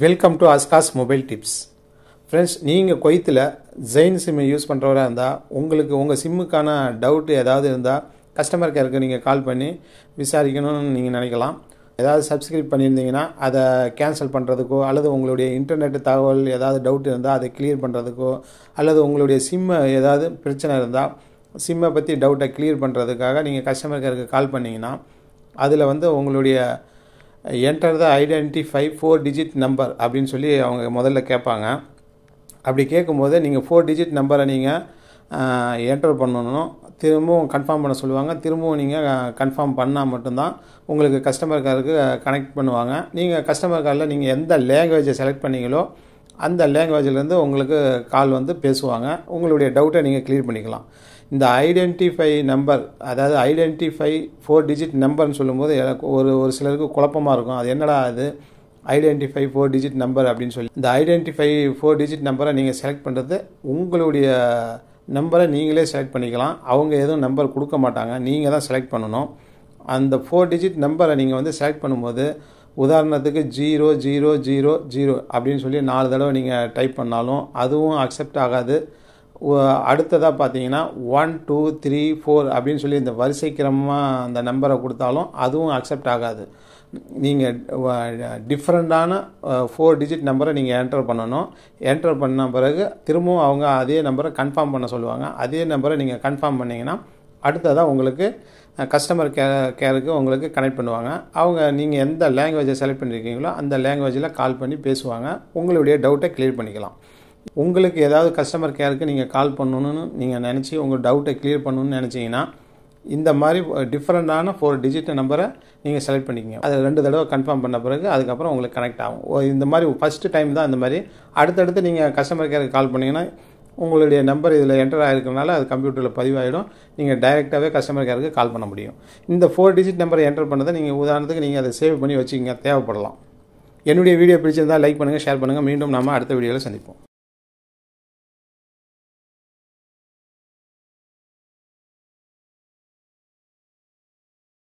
welcome to அஸ்காஸ் mobile tips friends நீங்கள் கொய்த்தில் ஜெயின் சிம்மை யூஸ் பண்ணுறவராக இருந்தால் உங்களுக்கு உங்கள் சிம்முக்கான டவுட்டு ஏதாவது இருந்தால் கஸ்டமர் கேருக்கு நீங்கள் கால் பண்ணி விசாரிக்கணும்னு நீங்கள் நினைக்கலாம் ஏதாவது சப்ஸ்கிரைப் பண்ணியிருந்தீங்கன்னா அதை கேன்சல் பண்ணுறதுக்கோ அல்லது உங்களுடைய இன்டர்நெட் தகவல் ஏதாவது டவுட் இருந்தால் அதை கிளியர் பண்ணுறதுக்கோ அல்லது உங்களுடைய சிம்மை ஏதாவது பிரச்சனை இருந்தால் சிம்மை பற்றி டவுட்டை கிளியர் பண்ணுறதுக்காக நீங்கள் கஸ்டமர் கேருக்கு கால் பண்ணிங்கன்னா அதில் வந்து உங்களுடைய enter the five four digit number அப்படின்னு சொல்லி அவங்க முதல்ல கேட்பாங்க அப்படி கேட்கும்போது நீங்கள் ஃபோர் டிஜிட் நம்பரை நீங்கள் என்டர் பண்ணணும் திரும்பவும் கன்ஃபார்ம் பண்ண சொல்லுவாங்க திரும்பவும் நீங்கள் கன்ஃபார்ம் பண்ணால் மட்டும்தான் உங்களுக்கு கஸ்டமர் காருக்கு கனெக்ட் பண்ணுவாங்க நீங்கள் கஸ்டமர் காரில் நீங்கள் எந்த லேங்குவேஜை செலக்ட் பண்ணீங்களோ அந்த லேங்குவேஜ்லேருந்து உங்களுக்கு கால் வந்து பேசுவாங்க உங்களுடைய டவுட்டை நீங்கள் கிளியர் பண்ணிக்கலாம் இந்த ஐடென்டிஃபை நம்பர் அதாவது ஐடென்டிஃபை ஃபோர் டிஜிட் நம்பர்னு சொல்லும்போது எனக்கு ஒரு ஒரு சிலருக்கு குழப்பமாக இருக்கும் அது என்னடா அது ஐடென்டிஃபை ஃபோர் டிஜிட் நம்பர் அப்படின்னு சொல்லி இந்த ஐடென்டிஃபை ஃபோர் டிஜிட் நம்பரை நீங்கள் செலக்ட் பண்ணுறது உங்களுடைய நம்பரை நீங்களே செலக்ட் பண்ணிக்கலாம் அவங்க எதுவும் நம்பர் கொடுக்க மாட்டாங்க நீங்கள் தான் செலக்ட் பண்ணணும் அந்த ஃபோர் டிஜிட் நம்பரை நீங்கள் வந்து செலக்ட் பண்ணும்போது உதாரணத்துக்கு ஜீரோ ஜீரோ ஜீரோ ஜீரோ அப்படின்னு சொல்லி நாலு தடவை நீங்கள் டைப் பண்ணாலும் அதுவும் அக்செப்ட் ஆகாது அடுத்ததாக பார்த்தீங்கன்னா ஒன் டூ த்ரீ ஃபோர் அப்படின்னு சொல்லி இந்த வரிசைக்கிரமாக அந்த நம்பரை கொடுத்தாலும் அதுவும் அக்செப்ட் ஆகாது நீங்கள் டிஃப்ரெண்ட்டான ஃபோர் டிஜிட் நம்பரை நீங்கள் என்டர் பண்ணணும் என்டர் பண்ண பிறகு திரும்பவும் அவங்க அதே நம்பரை கன்ஃபார்ம் பண்ண சொல்லுவாங்க அதே நம்பரை நீங்கள் கன்ஃபார்ம் பண்ணிங்கன்னா அடுத்ததாக உங்களுக்கு கஸ்டமர் கே கேருக்கு உங்களுக்கு கனெக்ட் பண்ணுவாங்க அவங்க நீங்கள் எந்த லாங்குவேஜை செலக்ட் பண்ணியிருக்கீங்களோ அந்த லாங்குவேஜில் கால் பண்ணி பேசுவாங்க உங்களுடைய டவுட்டை கிளியர் பண்ணிக்கலாம் உங்களுக்கு ஏதாவது கஸ்டமர் கேருக்கு நீங்கள் கால் பண்ணணும்னு நீங்கள் நினச்சி உங்கள் டவுட்டை கிளியர் பண்ணணும்னு நினச்சிங்கன்னா இந்த மாதிரி டிஃப்ரெண்ட்டான ஃபோர் டிஜிட்டல் நம்பரை நீங்கள் செலக்ட் பண்ணிக்கங்க அதை ரெண்டு தடவை கன்ஃபார்ம் பண்ண பிறகு அதுக்கப்புறம் உங்களுக்கு கனெக்ட் ஆகும் இந்த மாதிரி ஃபஸ்ட்டு டைம் தான் இந்த மாதிரி அடுத்தடுத்து நீங்கள் கஸ்டமர் கேருக்கு கால் பண்ணிங்கன்னா உங்களுடைய நம்பர் இதில் என்டர் ஆகிருக்கனால அது கம்ப்யூட்டரில் பதிவாகிடும் நீங்கள் டைரெக்டாகவே கஸ்டமர் கேருக்கு கால் பண்ண முடியும் இந்த ஃபோர் டிஜிட் நம்பரை என்டர் பண்ணதை நீங்கள் உதாரணத்துக்கு நீங்கள் அதை சேவ் பண்ணி வச்சுக்கிங்க தேவைப்படலாம் என்னுடைய வீடியோ பிடிச்சிருந்தால் லைக் பண்ணுங்கள் ஷேர் பண்ணுங்கள் மீண்டும் நாம் அடுத்த வீடியோவில் சந்திப்போம்